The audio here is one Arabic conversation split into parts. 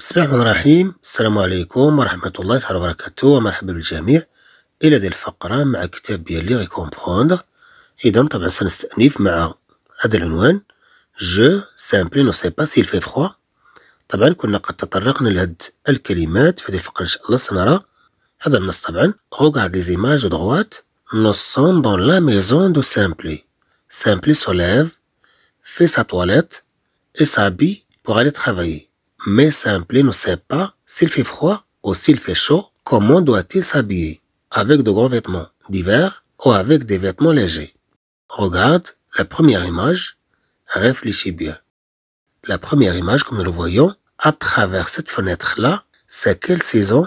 بسم الله الرحمن الرحيم السلام عليكم ورحمة الله تعالى وبركاته ومرحبا بالجميع إلى هذه الفقرة مع كتاب ديال لي كومبروندر إذا طبعا سنستأنف مع هذا العنوان جو سامبلي نو سي با سيل في فخوا طبعا كنا قد تطرقنا لهاد الكلمات في هذه الفقرة إن شاء الله سنرى هذا النص طبعا غوغارد لي زيماج دغوات نو سون دون لا ميزون دو سامبلي سامبلي سوليف في سا تواليت إي سابي بوغ ألي travailler mais simple, ne sait pas s'il fait froid ou s'il fait chaud, comment doit-il s'habiller Avec de gros vêtements d'hiver ou avec des vêtements légers Regarde la première image, réfléchis bien. La première image, comme nous le voyons, à travers cette fenêtre-là, c'est quelle saison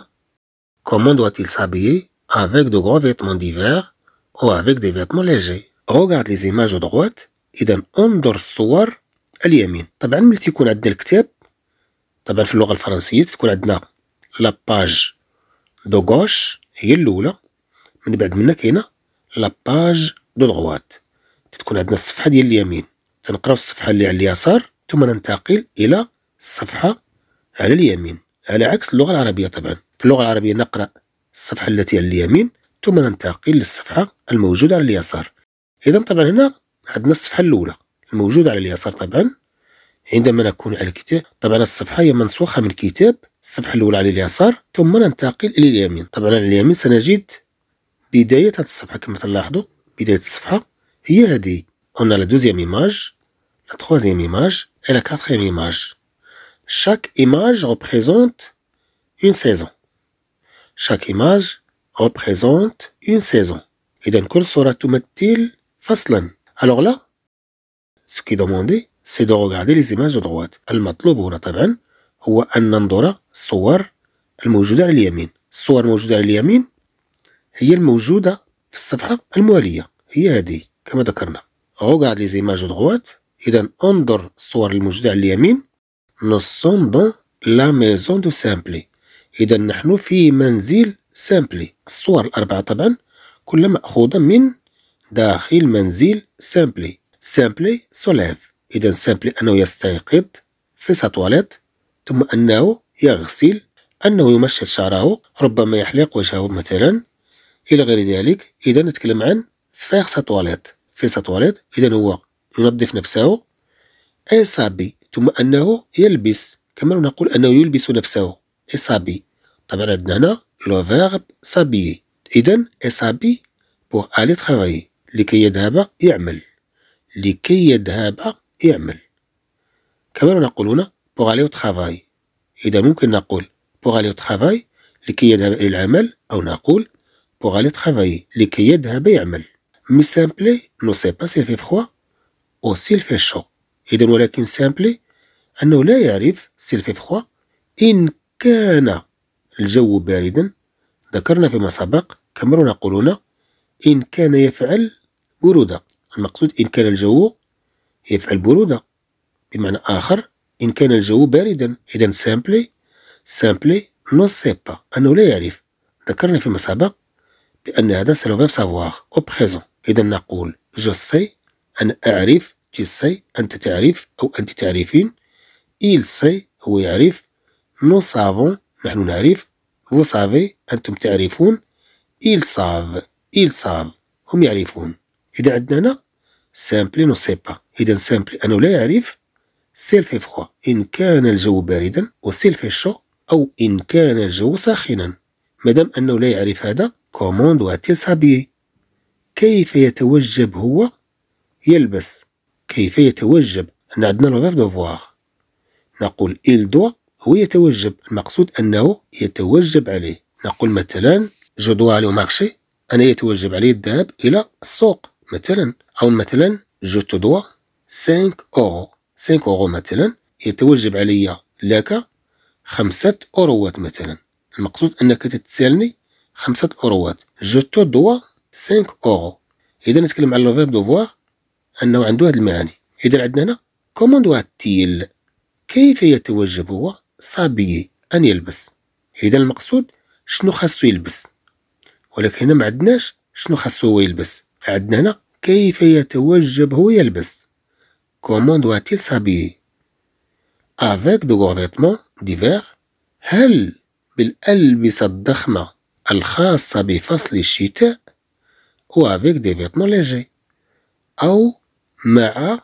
Comment doit-il s'habiller Avec de gros vêtements d'hiver ou avec des vêtements légers Regarde les images à droite. إذا طبعا في اللغه الفرنسيه تكون عندنا لاباج دو غوش هي الاولى من بعد منها كاينه لاباج دو دغوات تتكون عندنا الصفحه ديال اليمين تنقراو الصفحه اللي على اليسار ثم ننتقل الى الصفحه على اليمين على عكس اللغه العربيه طبعا في اللغه العربيه نقرا الصفحه التي على اليمين ثم ننتقل للصفحه الموجوده على اليسار اذا طبعا هنا عندنا الصفحه الاولى الموجوده على اليسار طبعا عندما نكون على كتاب طبعا الصفحة هي منسوخة من الكتاب الصفحة الأولى على اليسار ثم ننتقل إلى اليمين طبعا على اليمين سنجد بداية هذه الصفحة كما تلاحظوا بداية الصفحة هي هذه هنا لا دوزيام ايماج لا تخوازيام ايماج et كاتخيام ايماج شاك ايماج image اون سيزون شاك ايماج image اون سيزون إذا كل صورة تمثل فصلا. ألوغ لا سو كي دوموندي سي دو صدور هذه دو الضغوط المطلوب هنا طبعا هو أن ننظر الصور الموجودة على اليمين الصور الموجودة على اليمين هي الموجودة في الصفحة الموالية هي هذه كما ذكرنا غاردي لي زيماج دغوات إذا انظر الصور الموجودة على اليمين نصون دون لا ميزون دو سامبلي إذا نحن في منزل سامبلي الصور الأربعة طبعا كلها مأخوذة من داخل منزل سامبلي سامبلي سوليف إذا سامبلي أنه يستيقظ في ساتواليت ثم أنه يغسل أنه يمشط شعره ربما يحلق وجهه مثلا إلى غير ذلك إذا نتكلم عن فيغ ساتواليت في ساتواليت إذا هو ينظف نفسه أي صابي ثم أنه يلبس كما نقول أنه يلبس نفسه أي صابي طبعا عندنا هنا لو فيرب صابي إذا أي صابي بوغ ألي تخافاي لكي يذهب يعمل لكي يذهب يعمل كما يقولون pour aller au travail إذا ممكن نقول pour aller au travail لكي يذهب إلى العمل أو نقول pour aller travailler لكي يذهب يعمل مي سامبلي نو سي با سيل في فخوا أو سيل في شو إذا ولكن سامبلي أنه لا يعرف سيل في فخوا إن كان الجو باردا ذكرنا فيما سبق كما يقولون إن كان يفعل برودة المقصود إن كان الجو يفعل برودة بمعنى آخر إن كان الجو باردا إذا سامبلي سامبلي نو سيبا أنه لا يعرف ذكرنا فيما سبق بأن هذا سلوفير سافوار أو بريزون إذا نقول جو سي أنا أعرف تي سي أنت تعرف أو أنت تعرفين إيل سي هو يعرف نو سافون نحن نعرف فو سافي أنتم تعرفون إيل ساف إيل ساف هم يعرفون إذا عندنا هنا سامبلي نو سي با اذا سامبلي انه لا يعرف سيل في فخوا ان كان الجو باردا وسيل في شو او ان كان الجو ساخنا مادام انه لا يعرف هذا واتيل اتيل كيف يتوجب هو يلبس كيف يتوجب هنا عندنا لو دوفوار نقول إل دوا هو يتوجب المقصود أنه يتوجب عليه نقول مثلا جو دوا الو مارشي أنا يتوجب علي الذهاب إلى السوق مثلا أو مثلا جو تو دوا 5 أورو 5 أورو مثلا يتوجب علي لك خمسة أوروات مثلا المقصود أنك تتسالني خمسة أوروات جو تو دوا 5 أورو إذا نتكلم على الفيرب دوفوار أنه عنده هذه المعاني إذا عندنا هنا كوموند تيل كيف يتوجب هو صابيي أن يلبس إذا المقصود شنو خاصو يلبس ولكن هنا ما عندناش شنو خاصو هو يلبس عندنا هنا كيف يتوجب هو يلبس كومون doit-il s'habiller دو غوفيتمون ديفير هل بالألبسة الضخمة الخاصة بفصل الشتاء وافيك دي فيتمون ليجي أو مع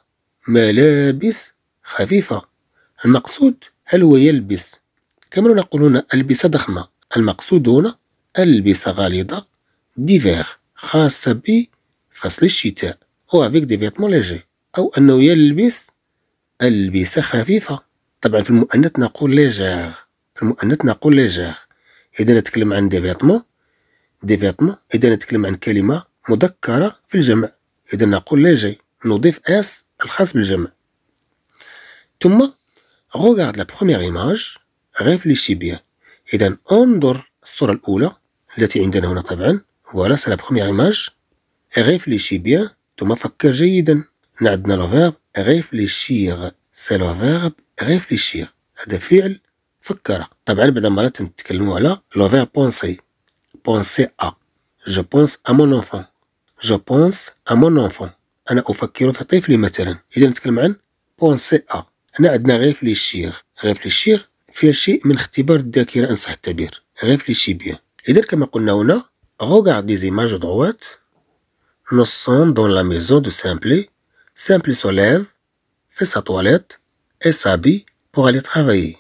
ملابس خفيفة المقصود هل هو يلبس كما نقول هنا ألبسة ضخمة المقصود هنا ألبسة غليظة ديفير خاصة ب فصل الشتاء افيك دي فيتمون ليجي او انه يلبس ألبسة خفيفة طبعا في المؤنث نقول ليجيغ في المؤنث نقول ليجيغ إذا نتكلم عن دي فيتمون دي فيتمون إذا نتكلم عن كلمة مذكرة في الجمع إذا نقول ليجي نضيف اس الخاص بالجمع ثم غوغارد لا بخومييغ ايماج غيفليشي بيان إذا انظر الصورة الأولى التي عندنا هنا طبعا فوالا سي لا بخوميييغ ايماج réfléchis bien ثم فكر جيدا هنا عندنا لو فيرب réfléchir سي لو فيرب réfléchir هذا فعل فكر طبعا بعد مرات نتكلموا على لو فيرب بونسي بونسي ا جو بونس ا مون انفون جو بونس ا مون انفون انا افكر في طفلي مثلا اذا نتكلم عن بونسي ا هنا عندنا ريفليشير ريفليشير فيها شيء من اختبار الذاكره ان صح التعبير ريفليشي بيان اذا كما قلنا هنا غوغار دي زيماج دروات Nous sommes dans la maison de simple simple se lève, fait sa toilette et s'habille pour aller travailler.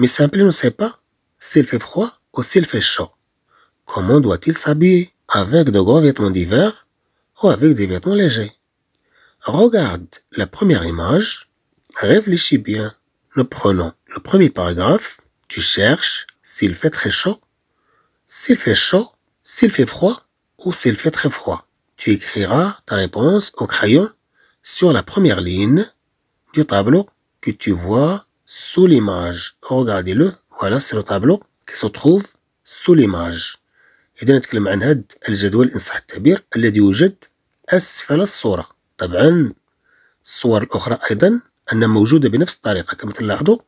Mais simple ne sait pas s'il fait froid ou s'il fait chaud. Comment doit-il s'habiller Avec de gros vêtements d'hiver ou avec des vêtements légers Regarde la première image, réfléchis bien. Nous prenons le premier paragraphe, tu cherches s'il fait très chaud, s'il fait chaud, s'il fait froid ou s'il fait très froid. Tu écriras ta réponse au crayon sur la première ligne du tableau que tu vois sous l'image. Regardez-le. Voilà, c'est le tableau qui se trouve sous l'image. إذا نتكلم عن هذا الجدول إن صح التعبير الذي يوجد أسفل الصورة. طبعا الصور الأخرى أيضا أنها موجودة بنفس الطريقة كما تلاحظوا.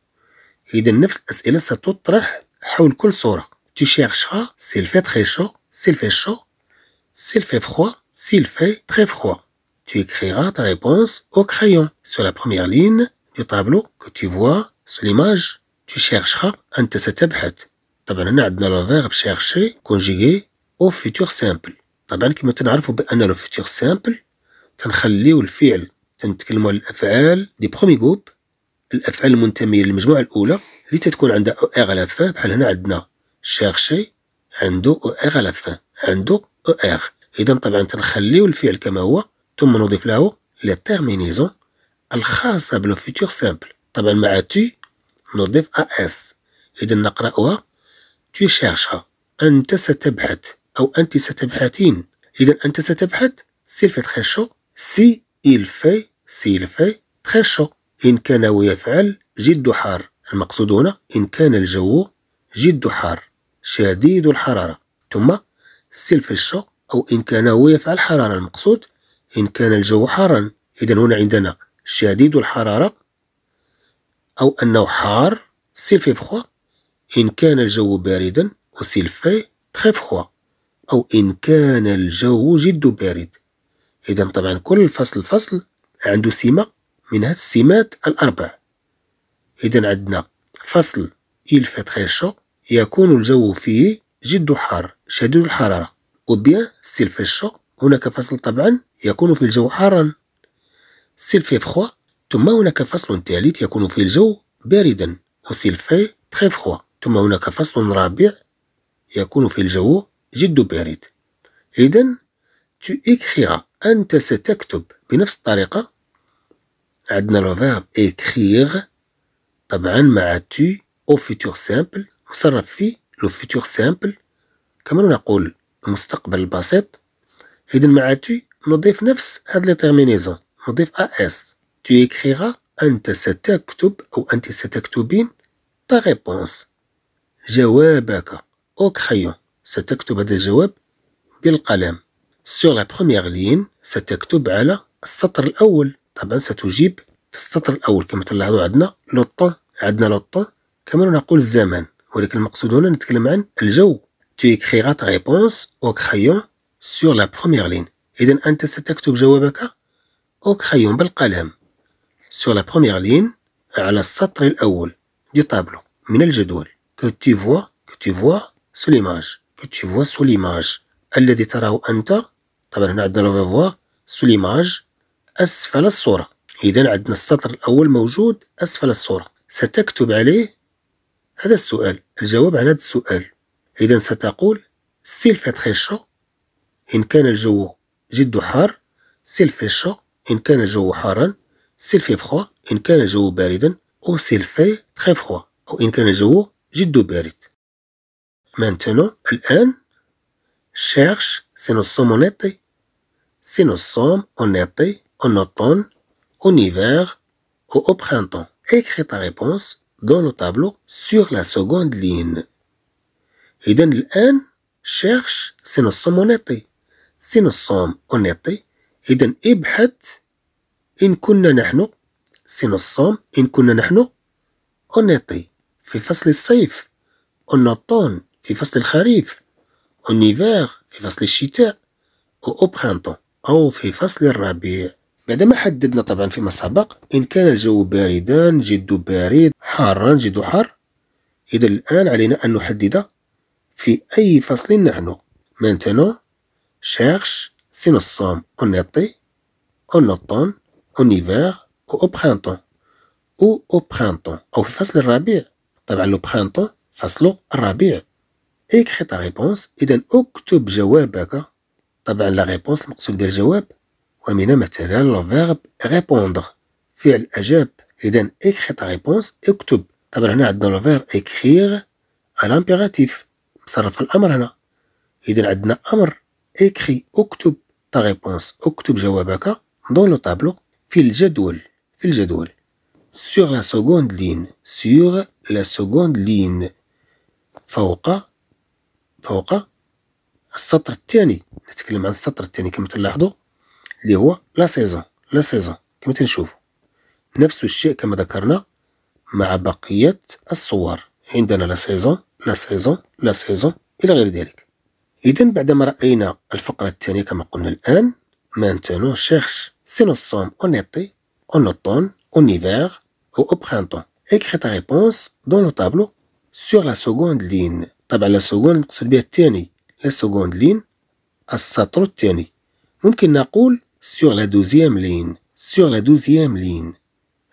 إذا نفس الأسئلة ستطرح حول كل صورة. Tu chercheras s'il fait très chaud, s'il fait chaud, s'il fait froid, S'il fait très froid, tu écriras ta réponse au crayon sur la première ligne du tableau que tu vois sur l'image. Tu chercheras أنت ستبحث. طبعا هنا عندنا لو فيرب شيرشي كونجيغي او فيتور سامبل. طبعا كما تنعرفوا بأن لو فيتور سامبل تنخليو الفعل تنتكلمو على الافعال دي بخومي جروب الافعال المنتميه للمجموعه الاولى اللي تتكون عندها او ار على الفان بحال هنا عندنا شيرشي عندو او ار على الفان عندو او ار إذا طبعا تنخليو الفعل كما هو ثم نضيف له لا تيرمينيزون الخاصة بلو فيتور سامبل طبعا مع تي نضيف اس إذا نقرأها شيرشا أنت ستبحث أو أنت ستبحثين إذا أنت ستبحث سيل في تخيشو سي إل في سيل في تخيشو إن كان ويفعل جد حار المقصود هنا إن كان الجو جد حار شديد الحرارة ثم سيل في الشو أو إن كان هو يفعل حرارة المقصود إن كان الجو حارا إذا هنا عندنا شديد الحرارة أو أنه حار سيلفي فخوا إن كان الجو باردا وسيلفي تخي فخوا أو إن كان الجو جد بارد إذا طبعا كل فصل فصل عنده سمة من هاد السمات الأربع إذا عندنا فصل إلفا تخي شو يكون الجو فيه جد حار شديد الحرارة وبيان s'il fait chaud هناك فصل طبعا يكون في الجو حارا s'il فخوا froid ثم هناك فصل ثالث يكون في الجو باردا وسيل في تري فخوا ثم هناك فصل رابع يكون في الجو جد بارد إذا تو إكخيغا أنت ستكتب بنفس الطريقة عندنا لو فيرب إكخيغ طبعا مع تو أو فيتور سامبل مصرف في لو فيتور سامبل كما نقول مستقبل بسيط إذن معناتي نضيف نفس هاد لي تيرمينيزون نضيف أس تو إكخيغا أنت ستكتب أو أنت ستكتبين تا ريبونس جوابك أو كخيون ستكتب هذا الجواب بالقلم سور لا بروميير لين ستكتب على السطر الأول طبعا ستجيب في السطر الأول كما تلاحظوا عندنا لو طون عندنا لو طون كما نقول الزمن ولكن المقصود هنا نتكلم عن الجو tu écriras ta réponse au crayon sur la première ligne. إذا أنت ستكتب جوابك أو كرايون بالقلم sur la première ligne على السطر الأول دي طابلو من الجدول que tu vois que tu vois sous l'image que tu vois sous l'image الذي تراه أنت طبعا هنا عندنا لو sous l'image أسفل الصورة إذا عندنا السطر الأول موجود أسفل الصورة ستكتب عليه هذا السؤال الجواب على هذا السؤال ستقول s'il fait très chaud إن كان s'il fait chaud s'il fait froid إن كان الجو s'il fait très froid maintenant cherche nous sommes en si nous sommes en été en automne en hiver ou au printemps écris ta réponse dans le tableau sur la seconde ligne إذا الآن شيرش سينوسوم أونيتي سينوسوم أونيتي إذا ابحث إن كنا نحن سينوسوم إن كنا نحن أونيتي في فصل الصيف أونوتون في فصل الخريف أونيفير في فصل الشتاء أو برانتون أو في فصل الربيع بعدما حددنا طبعا فيما سبق إن كان الجو باردا جد بارد حارا جد حار إذا الآن علينا أن نحدد les maintenant cherche si nous sommes en été en automne en hiver ou au printemps ou au printemps face le au printemps ou au printemps فصل الربيع écris ta réponse et donne octobre جوابك la réponse المقصود بها réponse le verbe répondre فعل écris ta réponse octobre dans le verbe écrire à l'impératif تصرف الامر هنا اذا عندنا امر اكري اكتب تا ريبونس اكتب جوابك دون لو طابلو في الجدول في الجدول سور لا سكوند لين سور لا سكوند لين فوق فوق السطر الثاني نتكلم عن السطر الثاني كما تلاحظوا اللي هو لا سيزون لا سيزون كما تنشوفوا نفس الشيء كما ذكرنا مع بقية الصور عندنا لا سيزون لا سيزون لا سيزون إلى غير ذلك إذا بعدما رأينا الفقرة الثانية كما قلنا الآن مانتانو شيرش si nous sommes en été, en automne, en ريبونس دون لو printemps. Écris لا réponse لين طبعا لا سكوند نقصد بها الثاني لا سكوند لين السطر الثاني ممكن نقول سور لا دوزيام لين سور لا دوزيام لين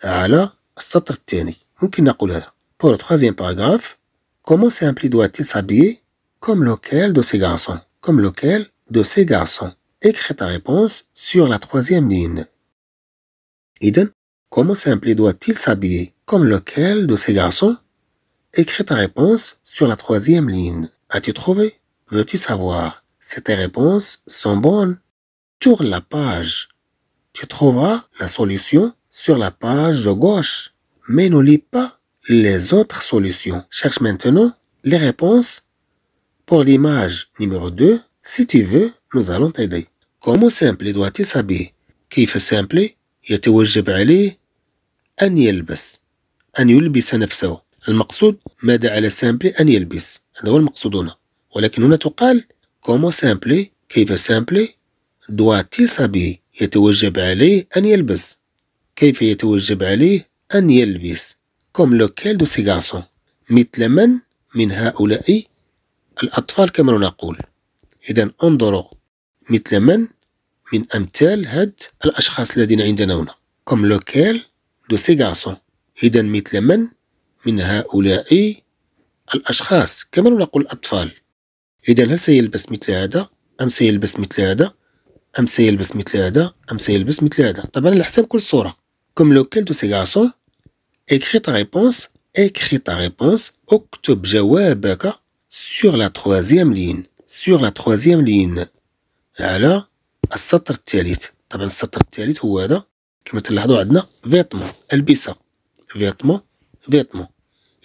على السطر الثاني ممكن نقول هذا بور troisième باراغراف comment Simpli doit-il s'habiller comme lequel de ces garçons Comme lequel de ces garçons Écris ta réponse sur la troisième ligne. Eden, comment simple doit-il s'habiller Comme lequel de ces garçons Écris ta réponse sur la troisième ligne. As-tu trouvé Veux-tu savoir si tes réponses sont bonnes Tourne la page. Tu trouveras la solution sur la page de gauche. Mais ne lis pas les autres solutions. Cherche maintenant les réponses pour l'image numéro 2. Si tu veux, nous allons t'aider. Comment simple doit-il s'habiller كيف simple يتوجب عليه أن يلبس أن يلبس نفسه المقصود ماذا على simple أن يلبس هذا هو المقصود هنا ولكن هنا تقال كومو simple كيف simple doit-il s'habiller يتوجب عليه أن يلبس كيف يتوجب عليه أن يلبس comme lequel de ces garçons مثل من من هؤلاء الأطفال كما نقول إذا انظروا مثل من من أمثال هاد الأشخاص الذين عندنا هنا comme lequel de ces garçons إذا مثل من من هؤلاء الأشخاص كما نقول الأطفال إذا هل سيلبس مثل هذا أم سيلبس مثل هذا أم سيلبس مثل هذا أم سيلبس مثل هذا طبعا على حساب كل صورة كم لوكيل دو سي غاسون écris ta réponse, écris ta réponse, اكتب جوابك sur la troisième ligne, sur la troisième ligne على السطر الثالث طبعا السطر الثالث هو هذا كما تلاحظوا عندنا فيتمون البسه فيتمون فيتمون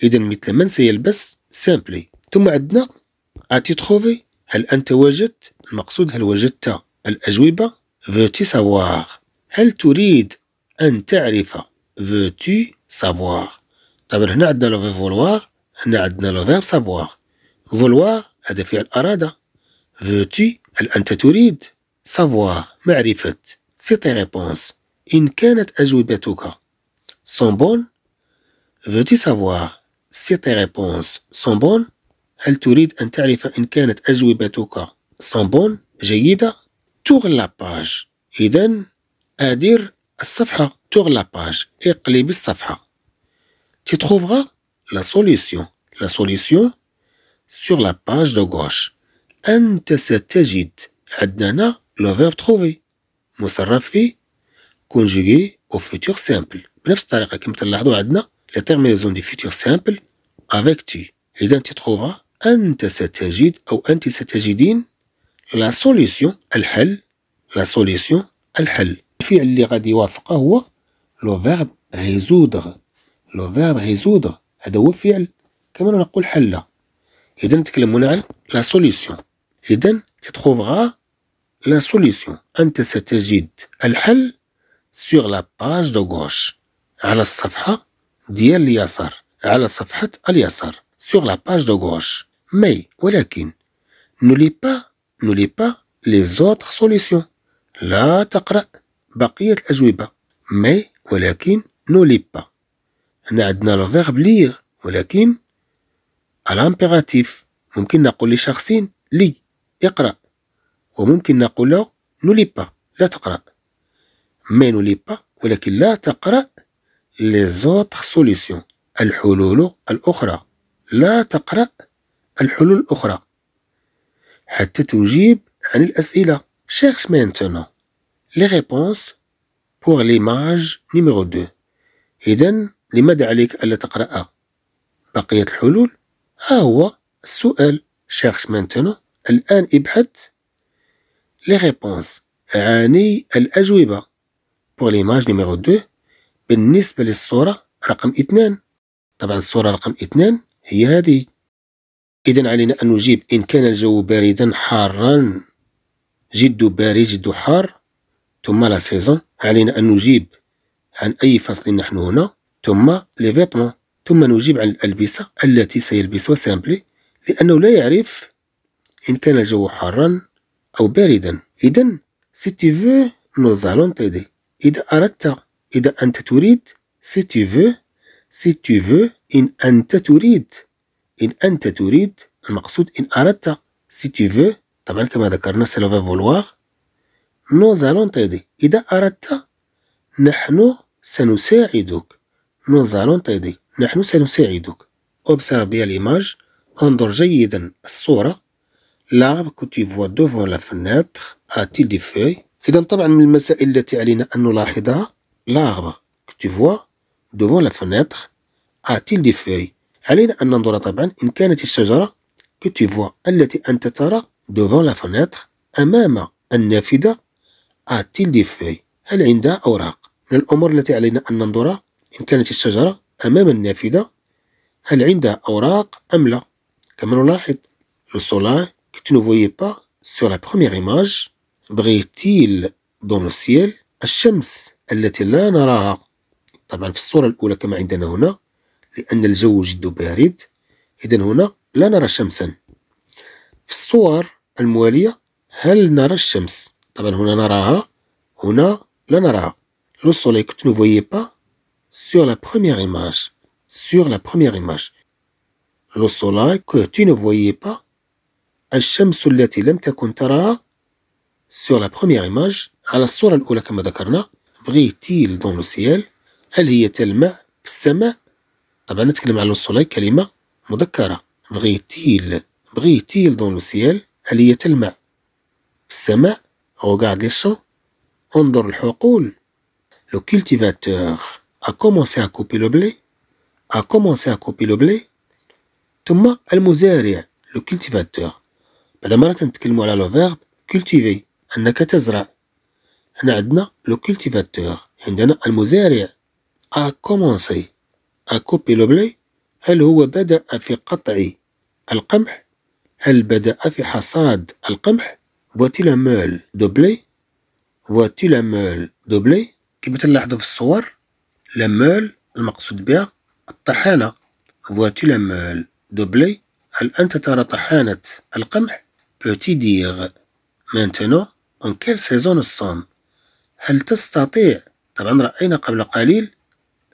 اذا مثل من سيلبس سامبلي ثم عندنا اتي تروفي هل انت وجدت المقصود هل وجدت الاجوبه فوتي سافوار هل تريد ان تعرف veux-tu savoir طبعا هنا عندنا لو فيرب فولوار هنا عندنا لو فيرب سافوار فولوار هذا فعل أرادة veux-tu هل أنت تريد savoir معرفة سي تي ريبونس إن كانت أجوبتك سون بون veux-tu savoir سي تي ريبونس سون بون هل تريد أن تعرف إن كانت أجوبتك سون بون جيدة تور لا باج إذا أدير الصفحة tourne la page et Safha. Tu trouveras la solution. La solution sur la page de gauche. أنت ستجد عندنا le verbe trouver مصرف فيه conjugué au futur simple بنفس الطريقة كما تلاحظوا عندنا la terminaison du futur simple avec tu اذا أنت تروفا انت ستجد او انت ستجدين la solution الحل la solution الحل الفعل اللي غادي يوافقه هو لو فيرب ريزودغ لو فيرب ريزودغ هذا هو فعل كما نقول حل اذا نتكلم هنا عن لا سوليسيون اذا تتروفغا لا سوليسيون انت ستجد الحل سور لا باج دو غوش على الصفحه ديال اليسار على صفحه اليسار سور لا باج دو غوش مي ولكن نولي با نولي با لي زوتر سوليسيون لا تقرا بقيه الاجوبه مي ولكن نولي با هنا عندنا لو فيرب لير ولكن الامبيراتيف ممكن نقول لشخص لي اقرأ وممكن نقول له نولي با لا تقرأ ما نولي با ولكن لا تقرأ لي زوتر سوليسيون الحلول الأخرى لا تقرأ الحلول الأخرى حتى تجيب عن الأسئلة شيرش maintenant لي ريبونس pour ليماج mages numéro 2 إذا لماذا عليك ألا تقرأ بقية الحلول ها هو السؤال شيرش مانتونو الآن ابحث لي ريبونس عاني الأجوبة بور ليماج نيميرو 2 بالنسبة للصورة رقم اثنان طبعا الصورة رقم اثنان هي هذه إذا علينا أن نجيب إن كان الجو باردا حارا جد بارد جد حار ثم لا سيزون علينا أن نجيب عن أي فصل نحن هنا ثم لي فيتمون ثم نجيب عن الألبسة التي سيلبسها سامبلي لأنه لا يعرف إن كان الجو حارا أو باردا إذا سي تي فو نو زالون تيدي إذا أردت إذا أنت تريد سي تي فو سي تي فو إن أنت تريد إن أنت تريد المقصود إن أردت سي تي فو طبعا كما ذكرنا سي لو فولوار Nous allons t'aider. إذا أردت نحن سنساعدك. Nous allons t'aider. نحن سنساعدك. Observe bien l'image. انظر جيدا الصورة. L'arbre que tu vois devant la fenêtre a-t-il des feuilles? إذا طبعا من المسائل التي علينا أن نلاحظها l'arbre que tu vois devant la fenêtre a-t-il des feuilles? علينا أن ننظر طبعا إن كانت الشجرة que tu vois التي أنت ترى devant la fenêtre أمام النافذة آتيل دي في هل عندها أوراق من الأمور التي علينا أن ننظر إن كانت الشجرة أمام النافذة هل عندها أوراق أم لا كما نلاحظ لو سولاي كي تو نوفوي با سو لا بخوميييغ إيماج image تيل دون لو سيال الشمس التي لا نراها طبعا في الصورة الأولى كما عندنا هنا لأن الجو جد بارد إذا هنا لا نرى شمسا في الصور الموالية هل نرى الشمس طبعا هنا نراها هنا لا نراها لو سولي كنت نو فويي با سور لا بروميير ايماج سور لا بروميير ايماج لو سولاي كنت نو فويي با الشمس التي لم تكن تراها سور لا بروميير ايماج على الصورة الأولى كما ذكرنا brille دون لو سيال هل هي تلمع في السماء طبعا نتكلم على لو سولاي كلمة مذكرة دون لو سيال هل هي تلمع في السماء Regarde les champs. On dort le Le cultivateur a commencé à couper le blé. A commencé à couper le blé. Thomas al المزارع le cultivateur بعد مرة نتكلموا على لو فيرب cultiver انك تزرع هنا عندنا لو cultivateur عندنا المزارع a commencé à couper le blé هل هو بدأ في قطع القمح هل بدأ في حصاد القمح Vois-tu la meule de blé Vois-tu la meule de blé كما تلاحظوا في الصور لا meule المقصود بها الطحانة Vois-tu la meule de blé هل أنت ترى طحانة القمح Peux-tu dire maintenant en quelle saison nous sommes هل تستطيع طبعا رأينا قبل قليل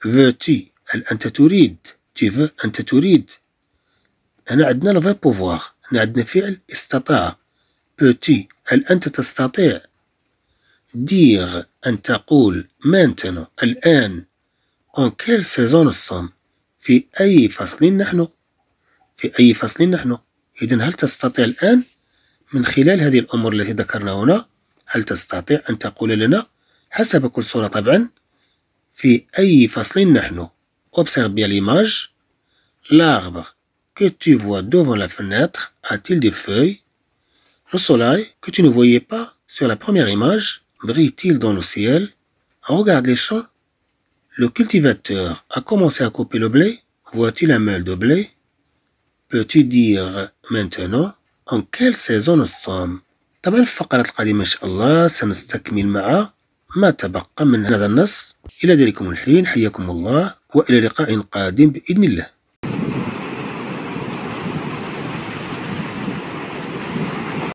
veux-tu هل أنت تريد tu veux أنت تريد هنا عندنا لو فيرب بوفوار هنا عندنا فعل استطاع بوتي هل أنت تستطيع دير أن تقول مانتنو الآن اون كيل سيزون الصوم في أي فصل نحن في أي فصل نحن إذن هل تستطيع الآن من خلال هذه الأمور التي ذكرنا هنا هل تستطيع أن تقول لنا حسب كل صورة طبعا في أي فصل نحن Observe bien l'image. L'arbre que tu vois devant la fenêtre a-t-il des feuilles Le soleil, que tu ne voyais pas sur la première image, brille-t-il dans le ciel Regarde les champs. Le cultivateur a commencé à couper le blé. Vois-tu la meule de blé Peux-tu dire maintenant en quelle saison nous sommes طبعا الفقرة القادمة إن شاء الله سنستكمل مع ما تبقى من هذا النص إلى ذلكم الحين حياكم الله وإلى لقاء قادم بإذن الله